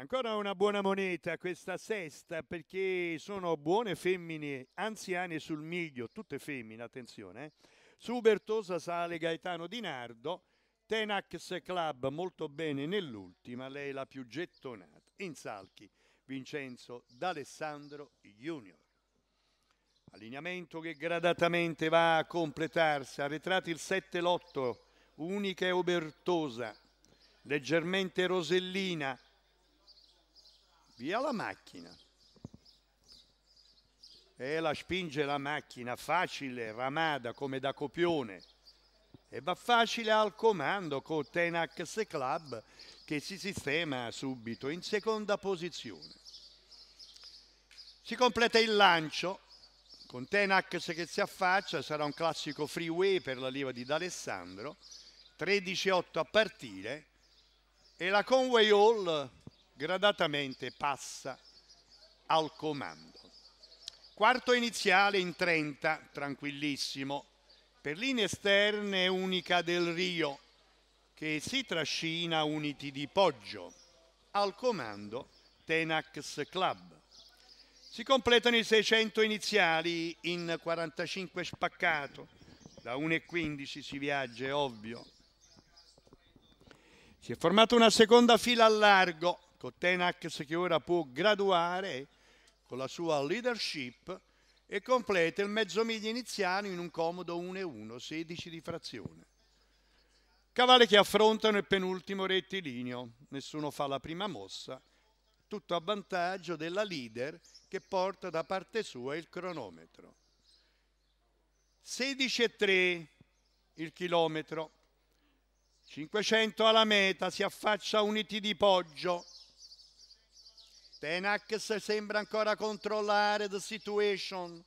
Ancora una buona moneta questa sesta perché sono buone femmine anziane sul miglio, tutte femmine, attenzione. Eh? Su Bertosa sale Gaetano Di Nardo, Tenax Club molto bene nell'ultima, lei la più gettonata. In salchi Vincenzo D'Alessandro Junior. Allineamento che gradatamente va a completarsi, arretrati il 7-8, unica e obertosa, leggermente rosellina, via la macchina. E eh, la spinge la macchina, facile, ramada come da copione. E va facile al comando con Tenax Club che si sistema subito in seconda posizione. Si completa il lancio con Tenax che si affaccia, sarà un classico freeway per la leva di D'Alessandro, 13-8 a partire e la Conway Hall gradatamente passa al comando. Quarto iniziale in 30, tranquillissimo, per linee esterne unica del Rio, che si trascina uniti di Poggio, al comando Tenax Club. Si completano i 600 iniziali in 45 spaccato, da 1,15 si viaggia, è ovvio. Si è formata una seconda fila a largo, con ecco, Tenax che ora può graduare con la sua leadership e completa il mezzo miglio iniziano in un comodo 1-1, 16 di frazione. Cavalli che affrontano il penultimo rettilineo, nessuno fa la prima mossa, tutto a vantaggio della leader che porta da parte sua il cronometro. 16,3 il chilometro, 500 alla meta, si affaccia a Uniti di Poggio, Tenac sembra ancora controllare the situation.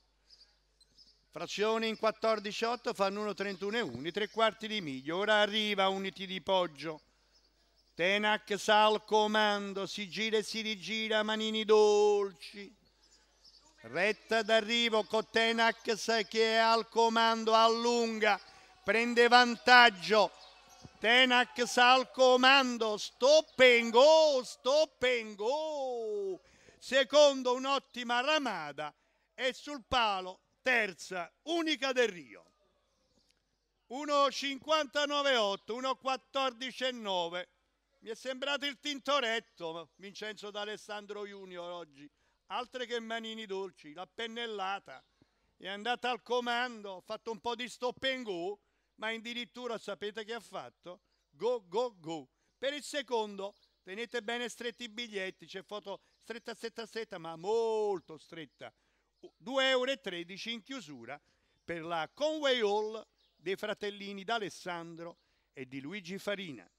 Frazioni in 14-8 fanno 1-31 e 1, tre quarti di miglio. Ora arriva Uniti di Poggio. Tenac sa al comando, si gira e si rigira, manini dolci. Retta d'arrivo con Tenac che è al comando, allunga, prende vantaggio Tenac sa al comando, and go. secondo un'ottima ramada e sul palo terza, unica del Rio. 1,59,8, 1,14,9. Mi è sembrato il Tintoretto, Vincenzo D'Alessandro Junior oggi. Altre che manini dolci, la pennellata. È andata al comando, ha fatto un po' di stop and go ma addirittura sapete che ha fatto? Go, go, go. Per il secondo, tenete bene stretti i biglietti, c'è foto stretta, stretta, stretta, ma molto stretta. 2,13 euro in chiusura per la Conway Hall dei fratellini D'Alessandro e di Luigi Farina.